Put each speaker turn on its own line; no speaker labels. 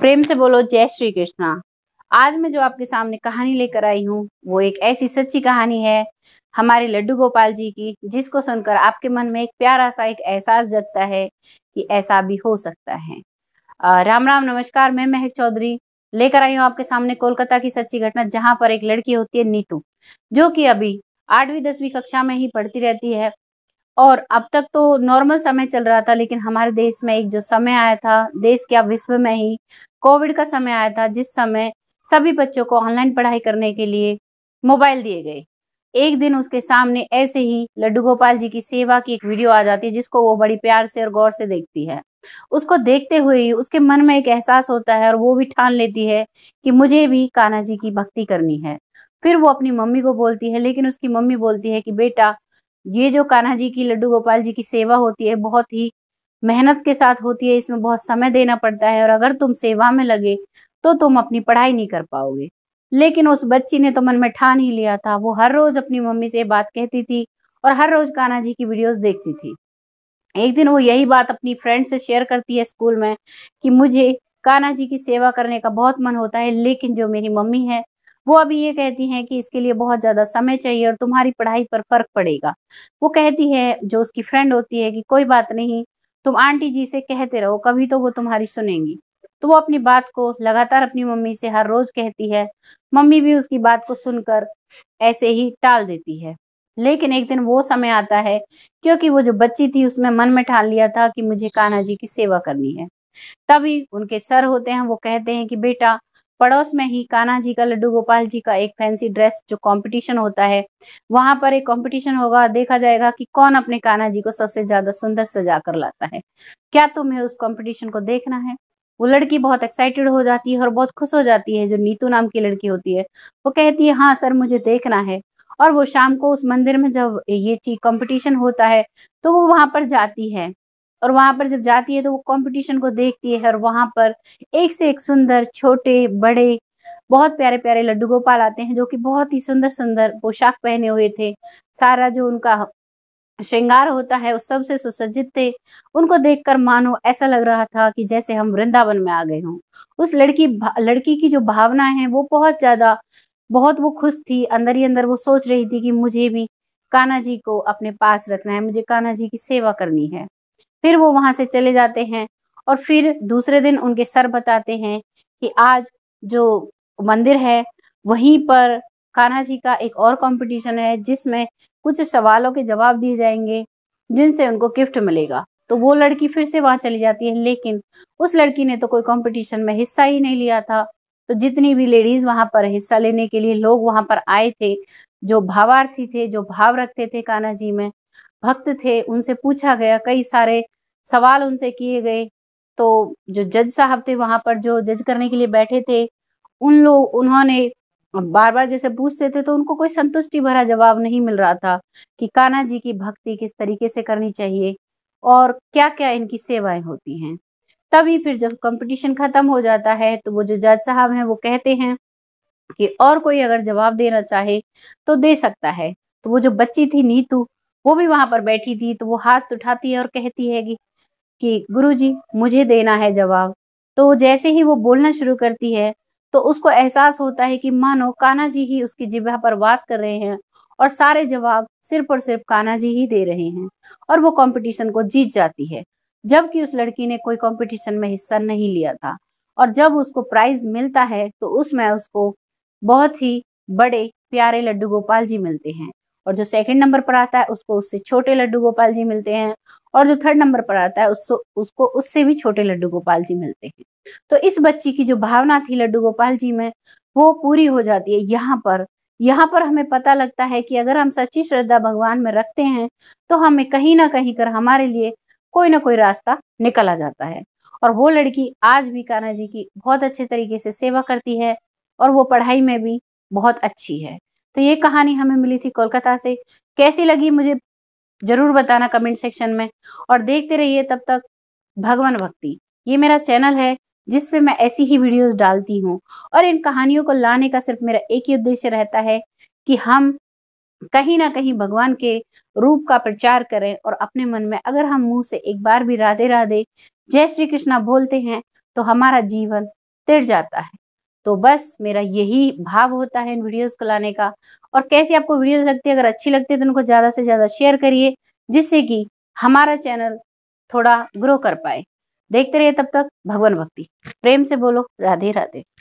प्रेम से बोलो जय श्री कृष्णा आज मैं जो आपके सामने कहानी लेकर आई हूँ वो एक ऐसी सच्ची कहानी है हमारे लड्डू गोपाल जी की जिसको सुनकर आपके मन में एक प्यारा सा एक एहसास जगता है कि ऐसा भी हो सकता है राम राम नमस्कार मैं महक चौधरी लेकर आई हूँ आपके सामने कोलकाता की सच्ची घटना जहाँ पर एक लड़की होती है नीतू जो कि अभी आठवीं दसवीं कक्षा में ही पढ़ती रहती है और अब तक तो नॉर्मल समय चल रहा था लेकिन हमारे देश में एक जो समय आया था देश क्या विश्व में ही कोविड का समय आया था जिस समय सभी बच्चों को ऑनलाइन पढ़ाई करने के लिए मोबाइल दिए गए एक दिन उसके सामने ऐसे ही लड्डू गोपाल जी की सेवा की एक वीडियो आ जाती है जिसको वो बड़ी प्यार से और गौर से देखती है उसको देखते हुए ही उसके मन में एक एहसास होता है और वो भी ठान लेती है कि मुझे भी कान्हा जी की भक्ति करनी है फिर वो अपनी मम्मी को बोलती है लेकिन उसकी मम्मी बोलती है कि बेटा ये जो कान्हा जी की लड्डू गोपाल जी की सेवा होती है बहुत ही मेहनत के साथ होती है इसमें बहुत समय देना पड़ता है और अगर तुम सेवा में लगे तो तुम अपनी पढ़ाई नहीं कर पाओगे लेकिन उस बच्ची ने तो मन में ठान ही लिया था वो हर रोज अपनी मम्मी से बात कहती थी और हर रोज कान्हा जी की वीडियोस देखती थी एक दिन वो यही बात अपनी फ्रेंड से शेयर करती है स्कूल में कि मुझे कान्हा जी की सेवा करने का बहुत मन होता है लेकिन जो मेरी मम्मी है वो अभी ये कहती है कि इसके लिए बहुत ज़्यादा समय चाहिए और तुम्हारी पढ़ाई पर फर्क पड़ेगा वो कहती है जो उसकी फ्रेंड होती है कि कोई बात नहीं तुम आंटी जी से कहते रहो कभी तो वो तुम्हारी सुनेंगी तो वो अपनी बात को लगातार अपनी मम्मी से हर रोज कहती है मम्मी भी उसकी बात को सुनकर ऐसे ही टाल देती है लेकिन एक दिन वो समय आता है क्योंकि वो जो बच्ची थी उसमें मन में ठान लिया था कि मुझे कान्हा जी की सेवा करनी है तभी उनके सर होते हैं वो कहते हैं कि बेटा पड़ोस में ही कान्हा जी का लड्डू गोपाल जी का एक फैंसी ड्रेस जो कंपटीशन होता है वहां पर एक कंपटीशन होगा देखा जाएगा कि कौन अपने कान्हा जी को सबसे ज्यादा सुंदर सजा कर लाता है क्या तुम्हें उस कंपटीशन को देखना है वो लड़की बहुत एक्साइटेड हो जाती है और बहुत खुश हो जाती है जो नीतू नाम की लड़की होती है वो कहती है हाँ सर मुझे देखना है और वो शाम को उस मंदिर में जब ये चीज कंपटीशन होता है तो वो वहां पर जाती है और वहां पर जब जाती है तो वो कंपटीशन को देखती है और वहां पर एक से एक सुंदर छोटे बड़े बहुत प्यारे प्यारे लड्डू गोपाल आते हैं जो कि बहुत ही सुंदर सुंदर पोशाक पहने हुए थे सारा जो उनका श्रृंगार होता है वो सबसे सुसज्जित थे उनको देखकर मानो ऐसा लग रहा था कि जैसे हम वृंदावन में आ गए हों उस लड़की लड़की की जो भावना है वो बहुत ज्यादा बहुत वो खुश थी अंदर ही अंदर वो सोच रही थी कि मुझे भी कान्हा जी को अपने पास रखना है मुझे कान्हा जी की सेवा करनी है फिर वो वहां से चले जाते हैं और फिर दूसरे दिन उनके सर बताते हैं कि आज जो मंदिर है वहीं पर कान्हा जी का एक और कंपटीशन है जिसमें कुछ सवालों के जवाब दिए जाएंगे जिनसे उनको गिफ्ट मिलेगा तो वो लड़की फिर से वहां चली जाती है लेकिन उस लड़की ने तो कोई कंपटीशन में हिस्सा ही नहीं लिया था तो जितनी भी लेडीज वहां पर हिस्सा लेने के लिए लोग वहां पर आए थे जो भावार्थी थे जो भाव रखते थे कान्हा जी में भक्त थे उनसे पूछा गया कई सारे सवाल उनसे किए गए तो जो जज साहब थे वहां पर जो जज करने के लिए बैठे थे उन लोग उन्होंने बार बार जैसे पूछते थे तो उनको कोई संतुष्टि भरा जवाब नहीं मिल रहा था कि कान्हा जी की भक्ति किस तरीके से करनी चाहिए और क्या क्या इनकी सेवाएं होती हैं तभी फिर जब कंपटीशन खत्म हो जाता है तो वो जो जज साहब हैं वो कहते हैं कि और कोई अगर जवाब देना चाहे तो दे सकता है तो वो जो बच्ची थी नीतू वो भी वहां पर बैठी थी तो वो हाथ उठाती है और कहती है कि, कि गुरु जी मुझे देना है जवाब तो जैसे ही वो बोलना शुरू करती है तो उसको एहसास होता है कि मानो काना जी ही उसकी जिब्हा पर वास कर रहे हैं और सारे जवाब सिर्फ और सिर्फ काना जी ही दे रहे हैं और वो कंपटीशन को जीत जाती है जबकि उस लड़की ने कोई कंपटीशन में हिस्सा नहीं लिया था और जब उसको प्राइज मिलता है तो उसमें उसको बहुत ही बड़े प्यारे लड्डू गोपाल जी मिलते हैं और जो सेकंड नंबर पर आता है उसको उससे छोटे लड्डू गोपाल जी मिलते हैं और जो थर्ड नंबर पर आता है उसको उसको उससे भी छोटे लड्डू गोपाल जी मिलते हैं तो इस बच्ची की जो भावना थी लड्डू गोपाल जी में वो पूरी हो जाती है यहाँ पर यहाँ पर हमें पता लगता है कि अगर हम सच्ची श्रद्धा भगवान में रखते हैं तो हमें कहीं ना कहीं कर हमारे लिए कोई ना कोई रास्ता निकला जाता है और वो लड़की आज भी कान्हा जी की बहुत अच्छे तरीके से सेवा करती है और वो पढ़ाई में भी बहुत अच्छी है तो ये कहानी हमें मिली थी कोलकाता से कैसी लगी मुझे ज़रूर बताना कमेंट सेक्शन में और देखते रहिए तब तक भगवान भक्ति ये मेरा चैनल है जिसपे मैं ऐसी ही वीडियोस डालती हूँ और इन कहानियों को लाने का सिर्फ मेरा एक ही उद्देश्य रहता है कि हम कहीं ना कहीं भगवान के रूप का प्रचार करें और अपने मन में अगर हम मुंह से एक बार भी राधे राधे जय श्री कृष्णा बोलते हैं तो हमारा जीवन तिड़ जाता है तो बस मेरा यही भाव होता है इन वीडियोस को लाने का और कैसी आपको वीडियोस लगती है अगर अच्छी लगती है तो उनको ज़्यादा से ज़्यादा शेयर करिए जिससे कि हमारा चैनल थोड़ा ग्रो कर पाए देखते रहिए तब तक भगवान भक्ति प्रेम से बोलो राधे राधे